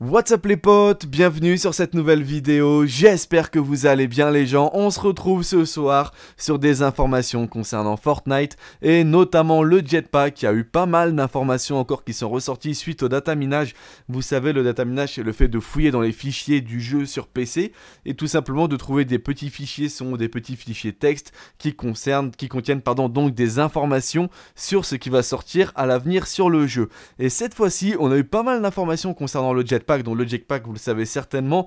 What's up les potes, bienvenue sur cette nouvelle vidéo, j'espère que vous allez bien les gens, on se retrouve ce soir sur des informations concernant Fortnite et notamment le jetpack, il y a eu pas mal d'informations encore qui sont ressorties suite au dataminage, vous savez le dataminage c'est le fait de fouiller dans les fichiers du jeu sur PC et tout simplement de trouver des petits fichiers sont des petits fichiers texte qui concernent, qui contiennent pardon, donc des informations sur ce qui va sortir à l'avenir sur le jeu. Et cette fois-ci on a eu pas mal d'informations concernant le jetpack dont le jetpack, vous le savez certainement,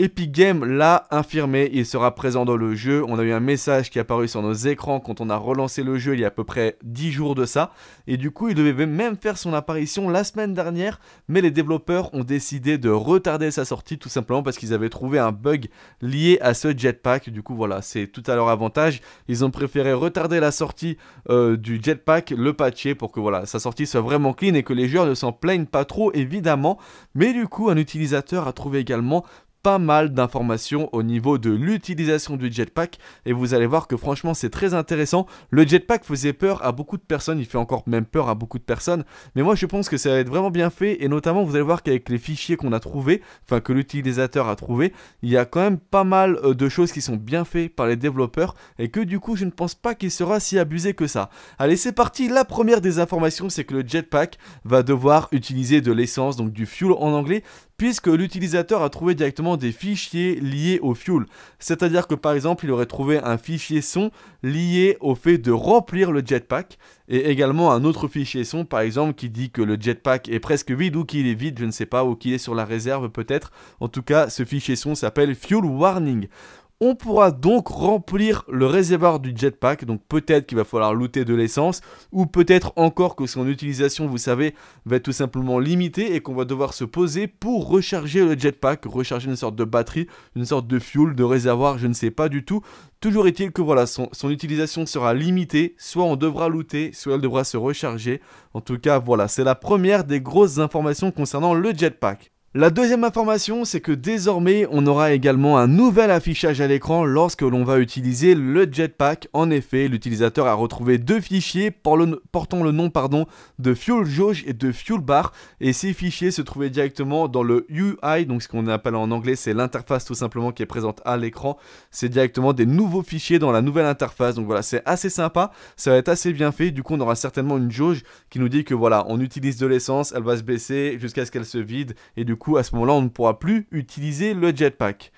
Epic Games l'a infirmé, il sera présent dans le jeu. On a eu un message qui est apparu sur nos écrans quand on a relancé le jeu il y a à peu près 10 jours de ça. Et du coup, il devait même faire son apparition la semaine dernière, mais les développeurs ont décidé de retarder sa sortie tout simplement parce qu'ils avaient trouvé un bug lié à ce jetpack. Du coup, voilà, c'est tout à leur avantage. Ils ont préféré retarder la sortie euh, du jetpack, le patcher pour que voilà, sa sortie soit vraiment clean et que les joueurs ne s'en plaignent pas trop évidemment. Mais du coup, un utilisateur a trouvé également pas mal d'informations au niveau de l'utilisation du jetpack et vous allez voir que franchement c'est très intéressant. Le jetpack faisait peur à beaucoup de personnes, il fait encore même peur à beaucoup de personnes, mais moi je pense que ça va être vraiment bien fait et notamment vous allez voir qu'avec les fichiers qu'on a trouvés, enfin que l'utilisateur a trouvé, il y a quand même pas mal euh, de choses qui sont bien faites par les développeurs et que du coup je ne pense pas qu'il sera si abusé que ça. Allez c'est parti, la première des informations c'est que le jetpack va devoir utiliser de l'essence, donc du fuel en anglais, puisque l'utilisateur a trouvé directement des fichiers liés au fuel. C'est-à-dire que par exemple, il aurait trouvé un fichier son lié au fait de remplir le jetpack, et également un autre fichier son, par exemple, qui dit que le jetpack est presque vide ou qu'il est vide, je ne sais pas, ou qu'il est sur la réserve peut-être. En tout cas, ce fichier son s'appelle Fuel Warning. On pourra donc remplir le réservoir du jetpack, donc peut-être qu'il va falloir looter de l'essence, ou peut-être encore que son utilisation, vous savez, va être tout simplement limitée et qu'on va devoir se poser pour recharger le jetpack, recharger une sorte de batterie, une sorte de fuel, de réservoir, je ne sais pas du tout. Toujours est-il que voilà, son, son, utilisation sera limitée, soit on devra looter, soit elle devra se recharger. En tout cas, voilà, c'est la première des grosses informations concernant le jetpack. La deuxième information, c'est que désormais, on aura également un nouvel affichage à l'écran lorsque l'on va utiliser le jetpack. En effet, l'utilisateur a retrouvé deux fichiers portant le nom pardon, de Fuel Jauge et de Fuel Bar. Et ces fichiers se trouvaient directement dans le UI, donc ce qu'on appelle en anglais, c'est l'interface tout simplement qui est présente à l'écran. C'est directement des nouveaux fichiers dans la nouvelle interface. Donc voilà, c'est assez sympa, ça va être assez bien fait. Du coup, on aura certainement une jauge qui nous dit que voilà, on utilise de l'essence, elle va se baisser jusqu'à ce qu'elle se vide. Et du coup, à ce moment-là, on ne pourra plus utiliser le jetpack.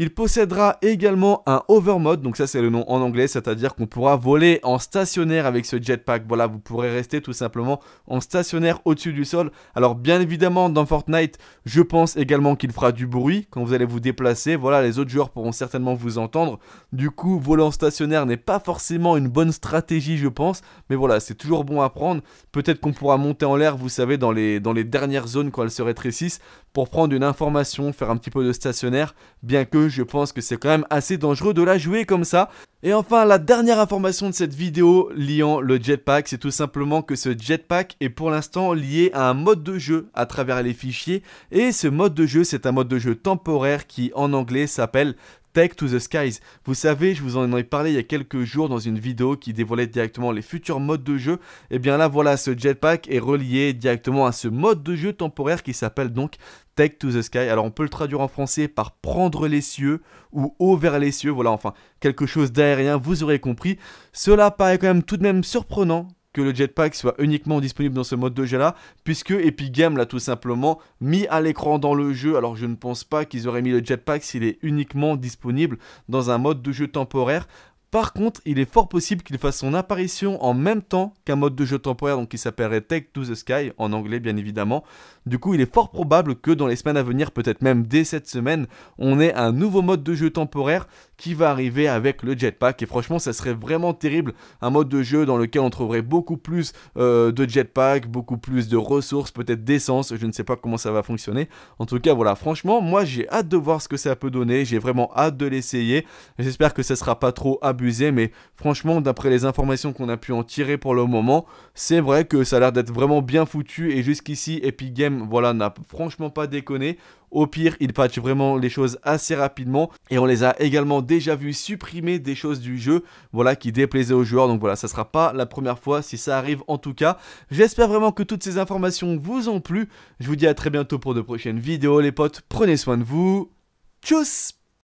Il possédera également un overmode, donc ça c'est le nom en anglais, c'est-à-dire qu'on pourra voler en stationnaire avec ce jetpack. Voilà, vous pourrez rester tout simplement en stationnaire au-dessus du sol. Alors bien évidemment dans Fortnite, je pense également qu'il fera du bruit quand vous allez vous déplacer. Voilà, les autres joueurs pourront certainement vous entendre. Du coup, voler en stationnaire n'est pas forcément une bonne stratégie, je pense, mais voilà, c'est toujours bon à prendre. Peut-être qu'on pourra monter en l'air, vous savez, dans les, dans les dernières zones quand elles se rétrécissent pour prendre une information, faire un petit peu de stationnaire, bien que je pense que c'est quand même assez dangereux de la jouer comme ça. Et enfin, la dernière information de cette vidéo liant le jetpack, c'est tout simplement que ce jetpack est pour l'instant lié à un mode de jeu à travers les fichiers, et ce mode de jeu, c'est un mode de jeu temporaire qui en anglais s'appelle Tech to the Skies. Vous savez, je vous en ai parlé il y a quelques jours dans une vidéo qui dévoilait directement les futurs modes de jeu. Et eh bien là, voilà, ce jetpack est relié directement à ce mode de jeu temporaire qui s'appelle donc Tech to the Sky. Alors on peut le traduire en français par prendre les cieux ou haut vers les cieux. Voilà, enfin, quelque chose d'aérien, vous aurez compris. Cela paraît quand même tout de même surprenant que le jetpack soit uniquement disponible dans ce mode de jeu là, puisque Epic Games l'a tout simplement mis à l'écran dans le jeu. Alors je ne pense pas qu'ils auraient mis le jetpack s'il est uniquement disponible dans un mode de jeu temporaire. Par contre, il est fort possible qu'il fasse son apparition en même temps qu'un mode de jeu temporaire donc qui s'appellerait Take to the Sky, en anglais bien évidemment. Du coup, il est fort probable que dans les semaines à venir, peut-être même dès cette semaine, on ait un nouveau mode de jeu temporaire qui va arriver avec le jetpack. Et franchement, ça serait vraiment terrible. Un mode de jeu dans lequel on trouverait beaucoup plus euh, de jetpack, beaucoup plus de ressources, peut-être d'essence. Je ne sais pas comment ça va fonctionner. En tout cas, voilà, franchement, moi j'ai hâte de voir ce que ça peut donner. J'ai vraiment hâte de l'essayer. J'espère que ça sera pas trop abusé mais franchement, d'après les informations qu'on a pu en tirer pour le moment, c'est vrai que ça a l'air d'être vraiment bien foutu. Et jusqu'ici, Epic Games, voilà, n'a franchement pas déconné. Au pire, il patchent vraiment les choses assez rapidement et on les a également déjà vu supprimer des choses du jeu, voilà, qui déplaisaient aux joueurs. Donc voilà, ça sera pas la première fois si ça arrive en tout cas. J'espère vraiment que toutes ces informations vous ont plu. Je vous dis à très bientôt pour de prochaines vidéos les potes. Prenez soin de vous. Tchuss